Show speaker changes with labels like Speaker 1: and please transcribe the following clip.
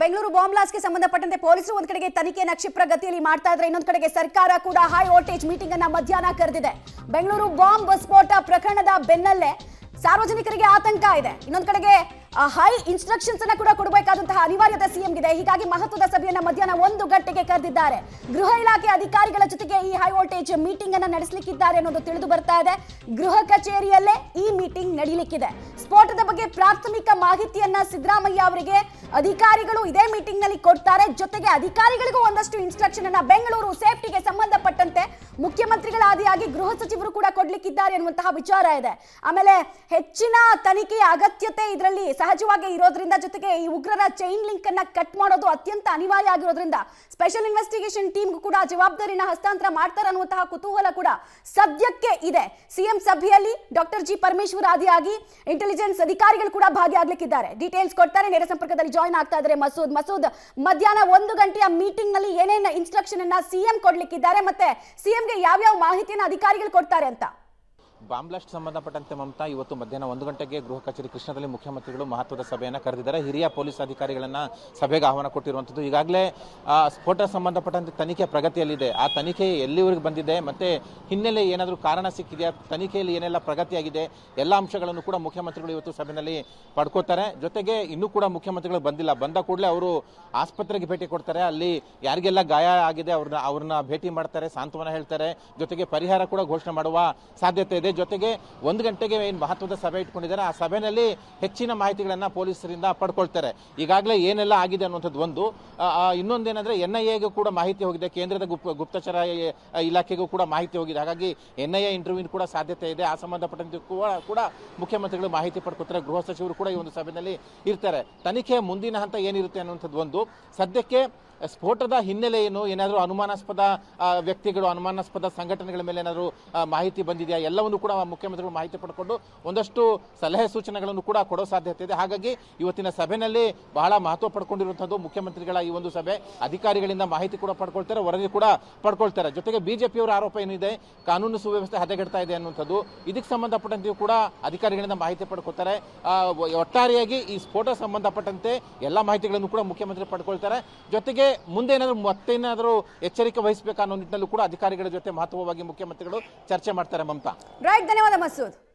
Speaker 1: Bengaluru bomb ಬ್ಲಾಸ್ಟ್ಗೆ ಸಂಬಂಧಪಟ್ಟಂತೆ ಪೊಲೀಸರು ಒಂದ್ ಕಡೆಗೆ ತನಿಖೆಯನ್ನು ಕ್ಷಿಪ್ರ ಗತಿಯಲ್ಲಿ ಮಾಡ್ತಾ ಇದ್ರೆ ಇನ್ನೊಂದು ಕಡೆಗೆ ಸರ್ಕಾರ ಕೂಡ ಹೈ ವೋಲ್ಟೇಜ್ ಮೀಟಿಂಗ್ ಅನ್ನ ಮಧ್ಯಾಹ್ನ ಕರೆದಿದೆ ಬೆಂಗಳೂರು ಬಾಂಬ್ ಸ್ಫೋಟ ಪ್ರಕರಣದ ಬೆನ್ನಲ್ಲೇ ಸಾರ್ವಜನಿಕರಿಗೆ ಆತಂಕ ಇದೆ ಇನ್ನೊಂದು ಕಡೆಗೆ ಹೈ ಇನ್ಸ್ಟ್ರಕ್ಷನ್ಸ್ ಅನ್ನ ಕೂಡ ಕೊಡಬೇಕಾದಂತಹ ಅನಿವಾರ್ಯತೆ ಸಿಎಂ ಇದೆ ಹೀಗಾಗಿ ಮಹತ್ವದ ಸಭೆಯನ್ನ ಮಧ್ಯಾಹ್ನ ಒಂದು ಗಂಟೆಗೆ ಕರೆದಿದ್ದಾರೆ ಗೃಹ ಇಲಾಖೆ ಅಧಿಕಾರಿಗಳ ಜೊತೆಗೆ ಈ ಹೈ ವೋಲ್ಟೇಜ್ ಮೀಟಿಂಗ್ ಅನ್ನ ನಡೆಸಲಿಕ್ಕಿದ್ದಾರೆ ಅನ್ನೋದು ತಿಳಿದು ಬರ್ತಾ ಇದೆ ಗೃಹ ಕಚೇರಿಯಲ್ಲೇ ಈ ಮೀಟಿಂಗ್ ನಡೀಲಿಕ್ಕಿದೆ ಸ್ಫೋಟದ ಬಗ್ಗೆ ಪ್ರಾಥಮಿಕ ಮಾಹಿತಿಯನ್ನ ಸಿದ್ದರಾಮಯ್ಯ ಅವರಿಗೆ ಅಧಿಕಾರಿಗಳು ಇದೇ ಮೀಟಿಂಗ್ ನಲ್ಲಿ ಕೊಡ್ತಾರೆ ಜೊತೆಗೆ ಅಧಿಕಾರಿಗಳಿಗೂ ಒಂದಷ್ಟು ಇನ್ಸ್ಟ್ರಕ್ಷನ್ ಅನ್ನ ಬೆಂಗಳೂರು ಸೇಫ್ಟಿಗೆ ಸಂಬಂಧಪಟ್ಟ ಮುಖ್ಯಮಂತ್ರಿಗಳ ಆದಿಯಾಗಿ ಗೃಹ ಸಚಿವರು ಕೂಡ ಕೊಡ್ಲಿಕ್ಕಿದ್ದಾರೆ ಅನ್ನುವಂತಹ ವಿಚಾರ ಇದೆ ಆಮೇಲೆ ಹೆಚ್ಚಿನ ತನಿಖೆಯ ಅಗತ್ಯತೆ ಇದರಲ್ಲಿ ಸಹಜವಾಗಿ ಇರೋದ್ರಿಂದ ಜೊತೆಗೆ ಈ ಉಗ್ರರ ಚೈನ್ ಲಿಂಕ್ ಅನ್ನ ಕಟ್ ಮಾಡೋದು ಅತ್ಯಂತ ಅನಿವಾರ್ಯ ಆಗಿರೋದ್ರಿಂದ ಸ್ಪೆಷಲ್ ಇನ್ವೆಸ್ಟಿಗೇಷನ್ ಟೀಮ್ಗೂ ಕೂಡ ಜವಾಬ್ದಾರಿನ ಹಸ್ತಾಂತರ ಮಾಡ್ತಾರೆ ಅನ್ನುವಂತಹ ಕುತೂಹಲ ಕೂಡ ಸದ್ಯಕ್ಕೆ ಇದೆ ಸಿಎಂ ಸಭೆಯಲ್ಲಿ ಡಾಕ್ಟರ್ ಜಿ ಪರಮೇಶ್ವರ್ ಆದಿಯಾಗಿ ಇಂಟೆಲಿಜೆನ್ಸ್ ಅಧಿಕಾರಿಗಳು ಕೂಡ ಭಾಗಿಯಾಗಲಿಕ್ಕಿದ್ದಾರೆ ಡೀಟೇಲ್ಸ್ ಕೊಡ್ತಾರೆ ನೇರ ಸಂಪರ್ಕದಲ್ಲಿ ಜಾಯ್ನ್ ಆಗ್ತಾ ಇದ್ದಾರೆ ಮಸೂದ್ ಮಸೂದ್ ಮಧ್ಯಾಹ್ನ ಒಂದು ಗಂಟೆಯ ಮೀಟಿಂಗ್ ನಲ್ಲಿ ಏನೇನು ಇನ್ಸ್ಟ್ರಕ್ಷನ್ ಅನ್ನ ಸಿಎಂ ಕೊಡ್ಲಿಕ್ಕಿದ್ದಾರೆ ಮತ್ತೆ ಸಿಎಂ ಯಾವ್ಯಾವ ಮಾಹಿತಿಯನ್ನು ಅಧಿಕಾರಿಗಳು ಕೊಡ್ತಾರೆ ಅಂತ
Speaker 2: ಬಾಂಬ್ಲಾಸ್ಟ್ ಸಂಬಂಧಪಟ್ಟಂತೆ ಮಮತಾ ಇವತ್ತು ಮಧ್ಯಾಹ್ನ ಒಂದು ಗಂಟೆಗೆ ಗೃಹ ಕಚೇರಿ ಕೃಷ್ಣದಲ್ಲಿ ಮುಖ್ಯಮಂತ್ರಿಗಳು ಮಹತ್ವದ ಸಭೆಯನ್ನು ಕರೆದಿದ್ದಾರೆ ಹಿರಿಯ ಪೊಲೀಸ್ ಅಧಿಕಾರಿಗಳನ್ನು ಸಭೆಗೆ ಆಹ್ವಾನ ಕೊಟ್ಟಿರುವಂಥದ್ದು ಈಗಾಗಲೇ ಸ್ಫೋಟ ಸಂಬಂಧಪಟ್ಟಂತೆ ತನಿಖೆ ಪ್ರಗತಿಯಲ್ಲಿದೆ ಆ ತನಿಖೆ ಎಲ್ಲಿವರೆಗೆ ಬಂದಿದೆ ಮತ್ತು ಹಿನ್ನೆಲೆ ಏನಾದರೂ ಕಾರಣ ಸಿಕ್ಕಿದೆಯಾ ತನಿಖೆಯಲ್ಲಿ ಏನೆಲ್ಲ ಪ್ರಗತಿಯಾಗಿದೆ ಎಲ್ಲ ಅಂಶಗಳನ್ನು ಕೂಡ ಮುಖ್ಯಮಂತ್ರಿಗಳು ಇವತ್ತು ಸಭೆಯಲ್ಲಿ ಪಡ್ಕೋತಾರೆ ಜೊತೆಗೆ ಇನ್ನೂ ಕೂಡ ಮುಖ್ಯಮಂತ್ರಿಗಳು ಬಂದಿಲ್ಲ ಬಂದ ಕೂಡಲೇ ಅವರು ಆಸ್ಪತ್ರೆಗೆ ಭೇಟಿ ಕೊಡ್ತಾರೆ ಅಲ್ಲಿ ಯಾರಿಗೆಲ್ಲ ಗಾಯ ಆಗಿದೆ ಅವ್ರನ್ನ ಅವ್ರನ್ನ ಭೇಟಿ ಮಾಡ್ತಾರೆ ಸಾಂತ್ವನ ಹೇಳ್ತಾರೆ ಜೊತೆಗೆ ಪರಿಹಾರ ಕೂಡ ಘೋಷಣೆ ಮಾಡುವ ಸಾಧ್ಯತೆ ಇದೆ ಜೊತೆಗೆ ಒಂದು ಗಂಟೆಗೆ ಏನು ಮಹತ್ವದ ಸಭೆ ಇಟ್ಕೊಂಡಿದ್ದಾರೆ ಆ ಸಭೆಯಲ್ಲಿ ಹೆಚ್ಚಿನ ಮಾಹಿತಿಗಳನ್ನು ಪೊಲೀಸರಿಂದ ಪಡ್ಕೊಳ್ತಾರೆ ಈಗಾಗಲೇ ಏನೆಲ್ಲ ಆಗಿದೆ ಅನ್ನುವಂಥದ್ದು ಒಂದು ಇನ್ನೊಂದೇನೆಂದರೆ ಎನ್ ಐ ಎಗೂ ಕೂಡ ಮಾಹಿತಿ ಹೋಗಿದೆ ಕೇಂದ್ರದ ಗುಪ್ ಗುಪ್ತಚರ ಇಲಾಖೆಗೂ ಕೂಡ ಮಾಹಿತಿ ಹೋಗಿದೆ ಹಾಗಾಗಿ ಎನ್ ಐ ಎ ಇಂಟರ್ವ್ಯೂ ಕೂಡ ಸಾಧ್ಯತೆ ಇದೆ ಆ ಸಂಬಂಧಪಟ್ಟಂತೆ ಕೂಡ ಕೂಡ ಮುಖ್ಯಮಂತ್ರಿಗಳು ಮಾಹಿತಿ ಪಡ್ಕೊತಾರೆ ಗೃಹ ಸಚಿವರು ಕೂಡ ಈ ಒಂದು ಸಭೆಯಲ್ಲಿ ಇರ್ತಾರೆ ತನಿಖೆ ಮುಂದಿನ ಹಂತ ಏನಿರುತ್ತೆ ಅನ್ನುವಂಥದ್ದು ಒಂದು ಸದ್ಯಕ್ಕೆ ಸ್ಫೋಟದ ಹಿನ್ನೆಲೆ ಏನು ಏನಾದರೂ ಅನುಮಾನಾಸ್ಪದ ವ್ಯಕ್ತಿಗಳು ಅನುಮಾನಾಸ್ಪದ ಸಂಘಟನೆಗಳ ಮೇಲೆ ಏನಾದರೂ ಮಾಹಿತಿ ಬಂದಿದೆಯಾ ಎಲ್ಲವನ್ನು ಕೂಡ ಮುಖ್ಯಮಂತ್ರಿಗಳು ಮಾಹಿತಿ ಪಡ್ಕೊಂಡು ಒಂದಷ್ಟು ಸಲಹೆ ಸೂಚನೆಗಳನ್ನು ಕೂಡ ಕೊಡೋ ಸಾಧ್ಯತೆ ಇದೆ ಹಾಗಾಗಿ ಇವತ್ತಿನ ಸಭೆಯಲ್ಲಿ ಬಹಳ ಮಹತ್ವ ಪಡ್ಕೊಂಡಿರುವಂಥದ್ದು ಮುಖ್ಯಮಂತ್ರಿಗಳ ಈ ಒಂದು ಸಭೆ ಅಧಿಕಾರಿಗಳಿಂದ ಮಾಹಿತಿ ಕೂಡ ಪಡ್ಕೊಳ್ತಾರೆ ವರದಿ ಕೂಡ ಪಡ್ಕೊಳ್ತಾರೆ ಜೊತೆಗೆ ಬಿಜೆಪಿಯವರ ಆರೋಪ ಏನಿದೆ ಕಾನೂನು ಸುವ್ಯವಸ್ಥೆ ಹದಗೆಡ್ತಾ ಇದೆ ಅನ್ನುವಂಥದ್ದು ಇದಕ್ಕೆ ಸಂಬಂಧಪಟ್ಟಂತೆಯೂ ಕೂಡ ಅಧಿಕಾರಿಗಳಿಂದ ಮಾಹಿತಿ ಪಡ್ಕೊತಾರೆ ಒಟ್ಟಾರೆಯಾಗಿ ಈ ಸ್ಫೋಟ ಸಂಬಂಧಪಟ್ಟಂತೆ ಎಲ್ಲ ಮಾಹಿತಿಗಳನ್ನು ಕೂಡ ಮುಖ್ಯಮಂತ್ರಿ ಪಡ್ಕೊಳ್ತಾರೆ ಜೊತೆಗೆ ಮುಂದೆ ಏನಾದರೂ ಮತ್ತೇನಾದರೂ ಎಚ್ಚರಿಕೆ ವಹಿಸಬೇಕು ಅನ್ನೋ ನಿಟ್ಟಿನಲ್ಲೂ ಕೂಡ ಅಧಿಕಾರಿಗಳ ಜೊತೆ ಮಹತ್ವವಾಗಿ ಮುಖ್ಯಮಂತ್ರಿಗಳು ಚರ್ಚೆ ಮಾಡ್ತಾರೆ ಮಮತಾ
Speaker 1: राइट धन्यवाद मसूद